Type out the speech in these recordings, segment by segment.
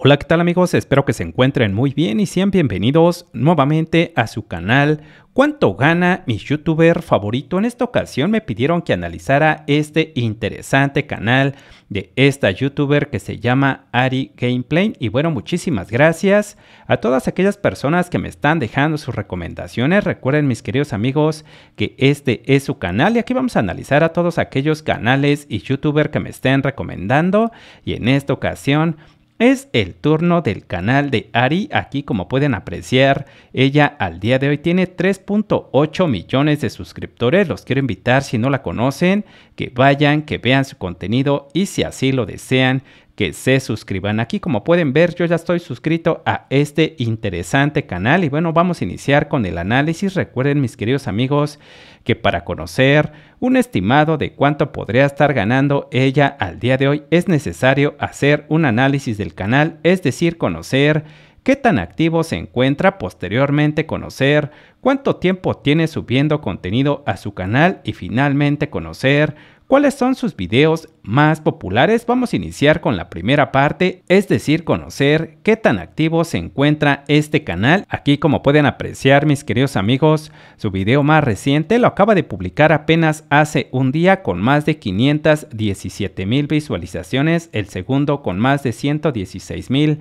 Hola, ¿qué tal amigos? Espero que se encuentren muy bien y sean bienvenidos nuevamente a su canal. ¿Cuánto gana mi youtuber favorito? En esta ocasión me pidieron que analizara este interesante canal de esta youtuber que se llama Ari Gameplay. Y bueno, muchísimas gracias a todas aquellas personas que me están dejando sus recomendaciones. Recuerden mis queridos amigos que este es su canal y aquí vamos a analizar a todos aquellos canales y youtuber que me estén recomendando. Y en esta ocasión es el turno del canal de Ari, aquí como pueden apreciar, ella al día de hoy tiene 3.8 millones de suscriptores, los quiero invitar si no la conocen, que vayan, que vean su contenido y si así lo desean, que se suscriban aquí. Como pueden ver, yo ya estoy suscrito a este interesante canal y bueno, vamos a iniciar con el análisis. Recuerden, mis queridos amigos, que para conocer un estimado de cuánto podría estar ganando ella al día de hoy, es necesario hacer un análisis del canal, es decir, conocer qué tan activo se encuentra, posteriormente conocer cuánto tiempo tiene subiendo contenido a su canal y finalmente conocer ¿Cuáles son sus videos más populares? Vamos a iniciar con la primera parte, es decir, conocer qué tan activo se encuentra este canal. Aquí como pueden apreciar mis queridos amigos, su video más reciente lo acaba de publicar apenas hace un día con más de 517 mil visualizaciones, el segundo con más de 116 mil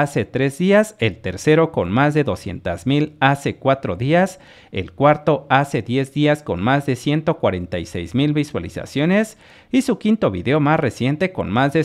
hace tres días, el tercero con más de 200 mil hace cuatro días, el cuarto hace 10 días con más de 146 mil visualizaciones y su quinto video más reciente con más de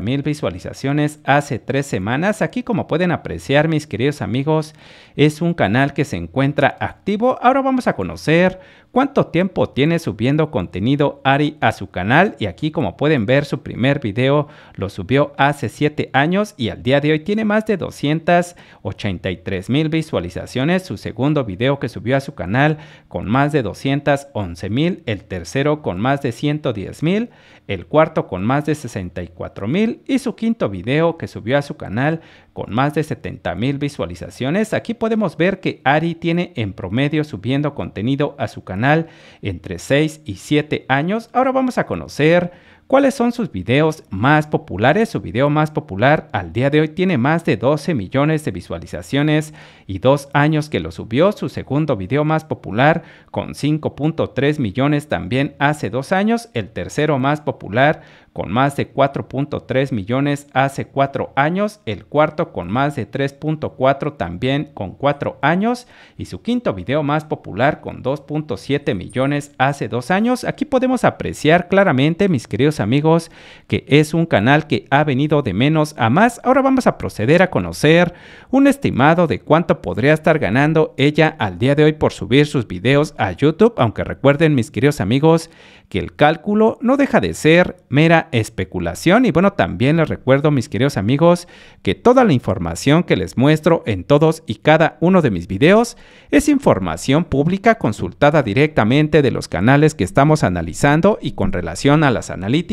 mil visualizaciones hace tres semanas. Aquí como pueden apreciar mis queridos amigos, es un canal que se encuentra activo. Ahora vamos a conocer cuánto tiempo tiene subiendo contenido Ari a su canal y aquí como pueden ver su primer video lo subió hace siete años y al día de hoy tiene más de 283 mil visualizaciones, su segundo video que subió a su canal con más de 211 mil, el tercero con más de 110 mil el cuarto con más de 64 mil y su quinto video que subió a su canal con más de 70.000 mil visualizaciones. Aquí podemos ver que Ari tiene en promedio subiendo contenido a su canal entre 6 y 7 años. Ahora vamos a conocer ¿Cuáles son sus videos más populares? Su video más popular al día de hoy tiene más de 12 millones de visualizaciones y dos años que lo subió. Su segundo video más popular con 5.3 millones también hace dos años. El tercero más popular con más de 4.3 millones hace cuatro años. El cuarto con más de 3.4 también con cuatro años. Y su quinto video más popular con 2.7 millones hace dos años. Aquí podemos apreciar claramente, mis queridos amigos, que es un canal que ha venido de menos a más. Ahora vamos a proceder a conocer un estimado de cuánto podría estar ganando ella al día de hoy por subir sus videos a YouTube, aunque recuerden mis queridos amigos que el cálculo no deja de ser mera especulación y bueno, también les recuerdo mis queridos amigos que toda la información que les muestro en todos y cada uno de mis videos es información pública consultada directamente de los canales que estamos analizando y con relación a las analíticas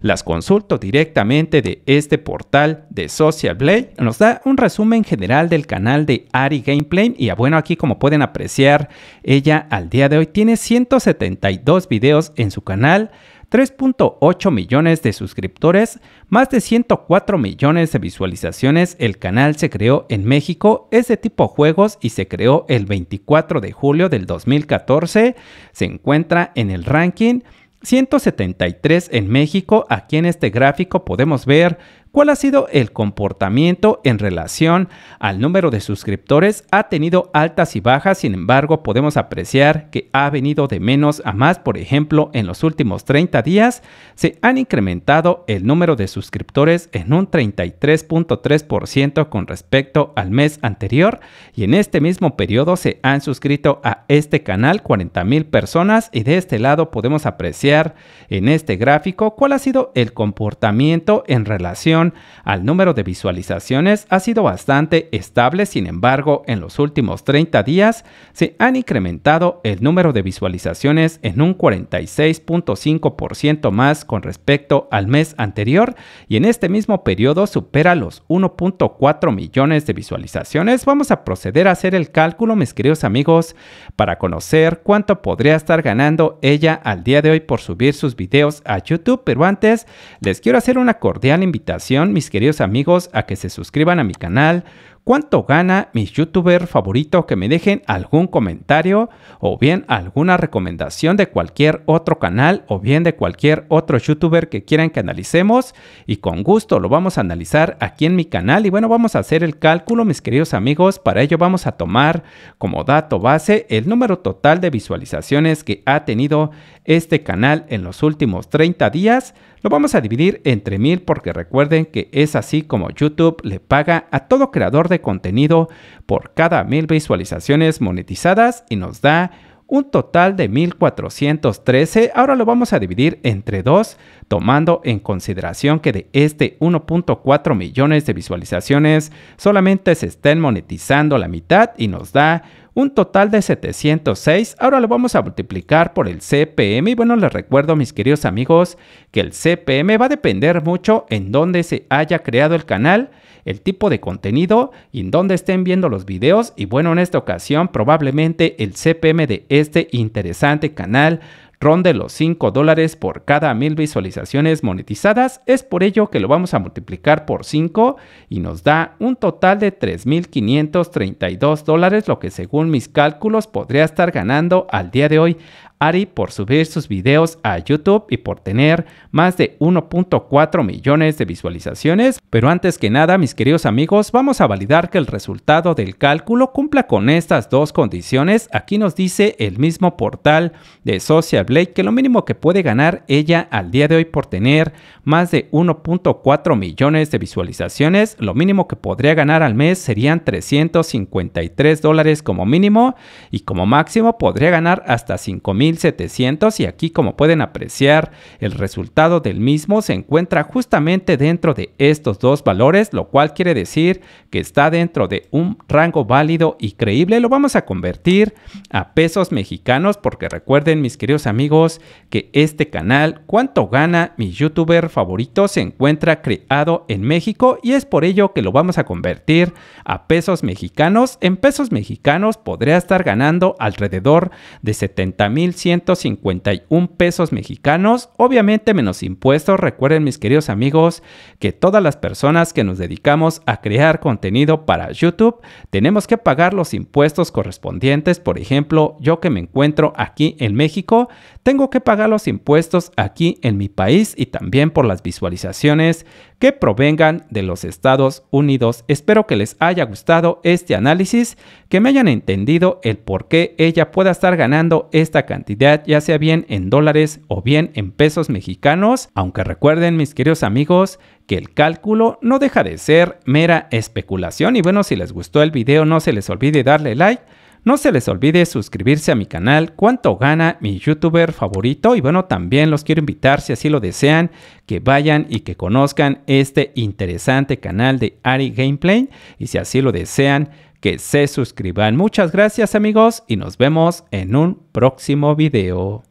las consulto directamente de este portal de Social Blade. Nos da un resumen general del canal de Ari Gameplay y ah, bueno, aquí como pueden apreciar, ella al día de hoy tiene 172 videos en su canal. 3.8 millones de suscriptores, más de 104 millones de visualizaciones. El canal se creó en México, es de tipo juegos y se creó el 24 de julio del 2014. Se encuentra en el ranking 173 en México. Aquí en este gráfico podemos ver cuál ha sido el comportamiento en relación al número de suscriptores. Ha tenido altas y bajas, sin embargo podemos apreciar que ha venido de menos a más. Por ejemplo, en los últimos 30 días se han incrementado el número de suscriptores en un 33.3% con respecto al mes anterior y en este mismo periodo se han suscrito a este canal 40.000 personas y de este lado podemos apreciar en este gráfico cuál ha sido el comportamiento en relación al número de visualizaciones ha sido bastante estable, sin embargo, en los últimos 30 días se han incrementado el número de visualizaciones en un 46.5% más con respecto al mes anterior y en este mismo periodo supera los 1.4 millones de visualizaciones. Vamos a proceder a hacer el cálculo, mis queridos amigos, para conocer cuánto podría estar ganando ella al día de hoy por subir sus videos a YouTube, pero antes les quiero hacer una cordial invitación mis queridos amigos, a que se suscriban a mi canal. ¿Cuánto gana mi youtuber favorito? Que me dejen algún comentario o bien alguna recomendación de cualquier otro canal o bien de cualquier otro youtuber que quieran que analicemos. Y con gusto lo vamos a analizar aquí en mi canal. Y bueno, vamos a hacer el cálculo, mis queridos amigos. Para ello vamos a tomar como dato base el número total de visualizaciones que ha tenido este canal en los últimos 30 días lo vamos a dividir entre mil porque recuerden que es así como YouTube le paga a todo creador de contenido por cada mil visualizaciones monetizadas y nos da un total de 1413. Ahora lo vamos a dividir entre dos, tomando en consideración que de este 1.4 millones de visualizaciones solamente se estén monetizando la mitad y nos da un total de 706. Ahora lo vamos a multiplicar por el CPM y bueno, les recuerdo mis queridos amigos que el CPM va a depender mucho en dónde se haya creado el canal, el tipo de contenido y en dónde estén viendo los videos y bueno, en esta ocasión probablemente el CPM de este interesante canal ronde los 5 dólares por cada mil visualizaciones monetizadas. Es por ello que lo vamos a multiplicar por 5 y nos da un total de 3.532 dólares, lo que según mis cálculos podría estar ganando al día de hoy. Ari por subir sus videos a YouTube y por tener más de 1.4 millones de visualizaciones. Pero antes que nada, mis queridos amigos, vamos a validar que el resultado del cálculo cumpla con estas dos condiciones. Aquí nos dice el mismo portal de Social Blade que lo mínimo que puede ganar ella al día de hoy por tener más de 1.4 millones de visualizaciones, lo mínimo que podría ganar al mes serían 353 dólares como mínimo y como máximo podría ganar hasta 5 mil 1700 y aquí como pueden apreciar el resultado del mismo se encuentra justamente dentro de estos dos valores lo cual quiere decir que está dentro de un rango válido y creíble lo vamos a convertir a pesos mexicanos porque recuerden mis queridos amigos que este canal cuánto gana mi youtuber favorito se encuentra creado en México y es por ello que lo vamos a convertir a pesos mexicanos en pesos mexicanos podría estar ganando alrededor de 70 mil 151 pesos mexicanos, obviamente menos impuestos. Recuerden mis queridos amigos que todas las personas que nos dedicamos a crear contenido para YouTube tenemos que pagar los impuestos correspondientes. Por ejemplo, yo que me encuentro aquí en México, tengo que pagar los impuestos aquí en mi país y también por las visualizaciones que provengan de los Estados Unidos. Espero que les haya gustado este análisis, que me hayan entendido el por qué ella pueda estar ganando esta cantidad ya sea bien en dólares o bien en pesos mexicanos, aunque recuerden mis queridos amigos que el cálculo no deja de ser mera especulación y bueno, si les gustó el video no se les olvide darle like. No se les olvide suscribirse a mi canal Cuánto gana mi youtuber favorito y bueno, también los quiero invitar si así lo desean que vayan y que conozcan este interesante canal de Ari Gameplay y si así lo desean que se suscriban. Muchas gracias amigos y nos vemos en un próximo video.